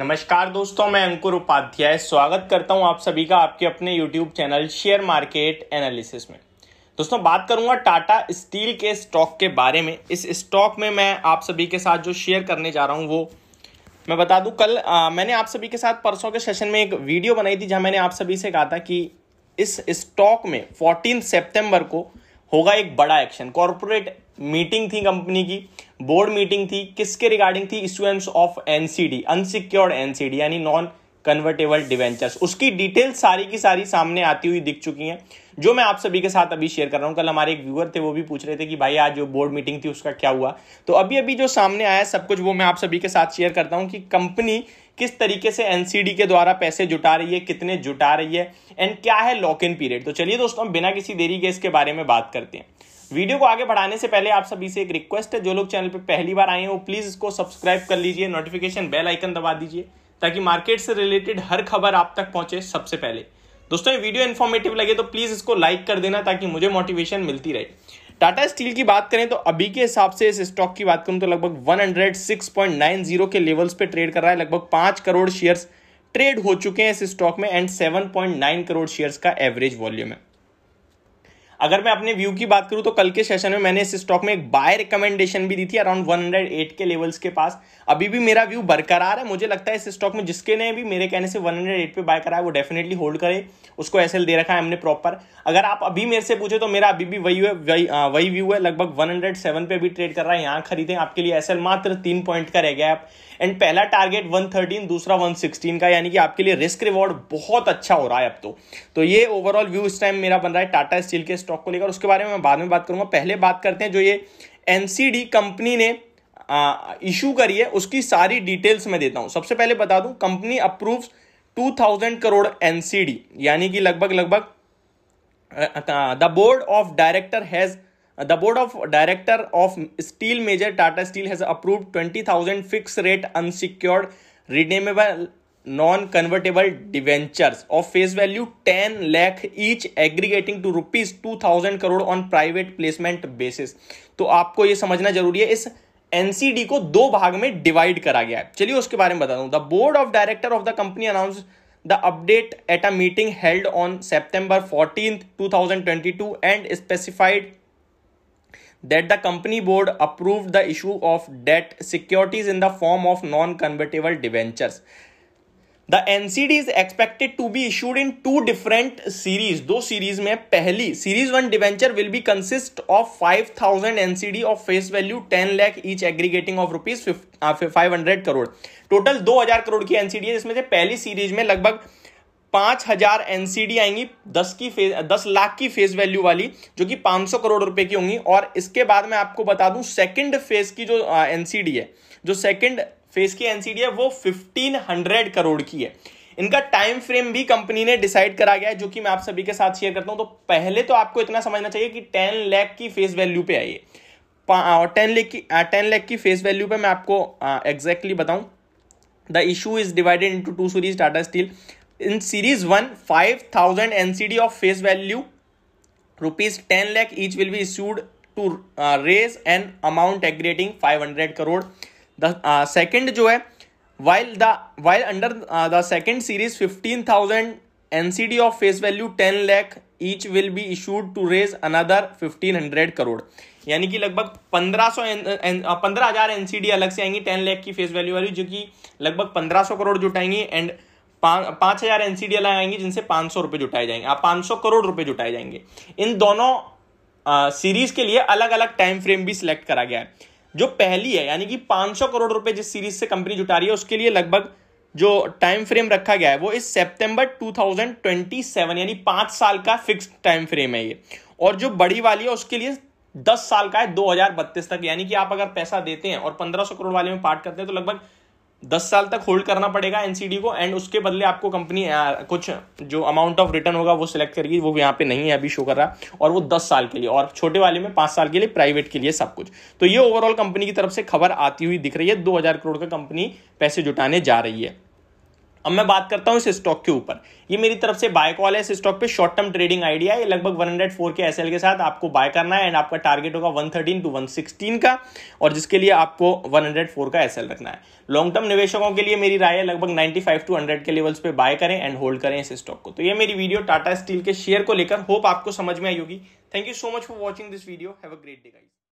नमस्कार दोस्तों मैं अंकुर उपाध्याय स्वागत करता हूं आप सभी का आपके अपने YouTube channel share market analysis में दोस्तों बात करूंगा टाटा स्टील के स्टॉक के बारे में इस स्टॉक में मैं आप सभी के साथ जो शेयर करने जा रहा हूं वो मैं बता दूं कल आ, मैंने आप सभी के साथ परसों के सेशन में एक वीडियो बनाई थी जहां मैंने आप सभी से कहा था कि इस स्टॉक में फोर्टीन सेप्टेम्बर को होगा एक बड़ा एक्शन कॉरपोरेट मीटिंग थी कंपनी की बोर्ड मीटिंग थी किसके रिगार्डिंग थी issuance of NCD unsecured NCD यानी नॉन कन्वर्टेबल डिवेंचर्स उसकी डिटेल सारी की सारी सामने आती हुई दिख चुकी हैं जो मैं आप सभी के साथ अभी शेयर कर रहा हूँ कल हमारे एक व्यूअर थे वो भी पूछ रहे थे कि भाई आज जो बोर्ड मीटिंग थी उसका क्या हुआ तो अभी अभी जो सामने आया सब कुछ वो मैं आप सभी के साथ शेयर करता हूँ कि कंपनी किस तरीके से एनसीडी के द्वारा पैसे जुटा रही है कितने जुटा रही है एंड क्या है लॉक इन पीरियड तो चलिए दोस्तों हम बिना किसी देरी के इसके बारे में बात करते हैं वीडियो को आगे बढ़ाने से पहले आप सभी से एक रिक्वेस्ट है जो लोग चैनल पर पहली बार आए हैं वो प्लीज़ इसको सब्सक्राइब कर लीजिए नोटिफिकेशन बेल आइकन दबा दीजिए ताकि मार्केट से रिलेटेड हर खबर आप तक पहुंचे सबसे पहले दोस्तों ये वीडियो इन्फॉर्मेटिव लगे तो प्लीज़ इसको लाइक कर देना ताकि मुझे मोटिवेशन मिलती रहे टाटा स्टील की बात करें तो अभी के हिसाब से इस स्टॉक की बात करूं तो लगभग 106.90 के लेवल्स पे ट्रेड कर रहा है लगभग पांच करोड़ शेयर्स ट्रेड हो चुके हैं इस स्टॉक में एंड 7.9 करोड़ शेयर्स का एवरेज वॉल्यूम है अगर मैं अपने व्यू की बात करूं तो कल के सेशन में मैंने इस स्टॉक में एक बाय रिकमेंडेशन भी दी थी अराउंड 108 के लेवल्स के पास अभी भी मेरा व्यू बरकरार है मुझे लगता है इस स्टॉक में जिसके ने भी मेरे कहने से 108 पे बाय करा है वो डेफिनेटली होल्ड करे उसको एस दे रखा है हमने प्रॉपर अगर आप अभी मेरे से पूछे तो मेरा अभी भी वही है वही वही व्यू है लगभग वन पे अभी ट्रेड कर रहा है यहाँ खरीदे आपके लिए एस मात्र तीन पॉइंट का रह गया आप एंड पहला टारगेट 113 दूसरा 116 का यानी कि आपके लिए रिस्क रिवॉर्ड बहुत अच्छा हो रहा है अब तो, तो ये ओवरऑल व्यू इस टाइम मेरा बन रहा है टाटा स्टील के स्टॉक को लेकर उसके बारे में मैं बाद में बात करूंगा पहले बात करते हैं जो ये एन कंपनी ने इशू करी है उसकी सारी डिटेल्स मैं देता हूं सबसे पहले बता दूं कंपनी अप्रूव 2000 करोड़ एनसीडी यानी कि लगभग लगभग the board of director has the board of director of steel major Tata steel has approve 20000 fix rate unsecured redeemable non convertible debentures of face value ten lakh each aggregating to rupees two thousand crore on private placement basis तो आपको यह समझना जरूरी है इस NCD को दो भाग में डिवाइड करा गया है चलिए उसके बारे में बता दूं the board of director of the company announce the update at a meeting held on September fourteen two thousand twenty two and specified that the company board approve the issue of debt securities in the form of non convertible debentures the NCD is expected to be issued in two different series दो series में पहली series one debenture will be consist of five thousand NCD of face value ten lakh each aggregating of rupees five hundred crore total दो हजार करोड़ की NCD है जिसमें से पहली सीरीज में लगभग पांच हजार एनसीडी आएंगी दस की फेस दस लाख की फेस वैल्यू वाली जो कि पांच सौ करोड़ रुपए की होंगी और इसके बाद मैं आपको बता दूं सेकंड फेज की जो एनसीडी uh, है जो सेकंड फेस की एनसीडी है वो 1500 करोड़ की है इनका टाइम फ्रेम भी कंपनी ने डिसाइड करा गया है जो कि मैं आप सभी के साथ शेयर करता हूं तो पहले तो आपको इतना समझना चाहिए कि टेन लैख की फेस वैल्यू पे आइए है टेन लैख की टेन लैख की फेस वैल्यू पे मैं आपको एग्जैक्टली बताऊं the issue is divided into two series Tata steel in series one five thousand NCD of face value rupees ten lakh each will be issued to raise an amount aggregating five hundred crore second uh, जो है while the while under the second series fifteen thousand NCD of face value ten lakh each will be issued to raise another fifteen hundred crore यानी कि लगभग पंद्रह सौ uh, पंद्रह हजार NCD अलग से आएंगी टेन लैख की फेस वैल्यू वाली जो कि लगभग पंद्रह सौ करोड़ जुटाएंगी एंड पाँच हजार एनसीडी अलग आएंगी जिनसे पाँच सौ रुपये जुटाए जाएंगे आप पाँच सौ करोड़ रुपए जुटाए जाएंगे इन दोनों सीरीज uh, के लिए अलग अलग टाइम फ्रेम भी सिलेक्ट करा गया है जो पहली है यानी कि 500 करोड़ रुपए जिस सीरीज से कंपनी जुटा रही है उसके लिए लगभग जो टाइम फ्रेम रखा गया है वो इस सितंबर 2027 यानी पांच साल का फिक्स टाइम फ्रेम है ये और जो बड़ी वाली है उसके लिए दस साल का है दो हजार बत्तीस तक यानी कि आप अगर पैसा देते हैं और पंद्रह सौ करोड़ वाले में पार्ट करते हैं तो लगभग दस साल तक होल्ड करना पड़ेगा एनसीडी को एंड उसके बदले आपको कंपनी कुछ जो अमाउंट ऑफ रिटर्न होगा वो सिलेक्ट करेगी वो यहाँ पे नहीं है अभी शो कर रहा और वो दस साल के लिए और छोटे वाले में पांच साल के लिए प्राइवेट के लिए सब कुछ तो ये ओवरऑल कंपनी की तरफ से खबर आती हुई दिख रही है दो हजार करोड़ का कंपनी पैसे जुटाने जा रही है अब मैं बात करता हूं इस स्टॉक के ऊपर ये मेरी तरफ से बाय कॉल है इस स्टॉक पे शॉर्ट टर्म ट्रेडिंग आइडिया है लगभग 104 के एसएल के साथ आपको बाय करना है एंड आपका टारगेट होगा 113 टू वन का और जिसके लिए आपको 104 का एसएल रखना है लॉन्ग टर्म निवेशकों के लिए मेरी राय है लगभग 95 टू हंड्रेड के लेवल्स पे बाय करें एंड होल्ड करें इस स्टॉक को तो ये मेरी वीडियो टाटा स्टील के शेयर को लेकर होप आपको समझ में आई होगी thank you so much for watching this video have a great day guys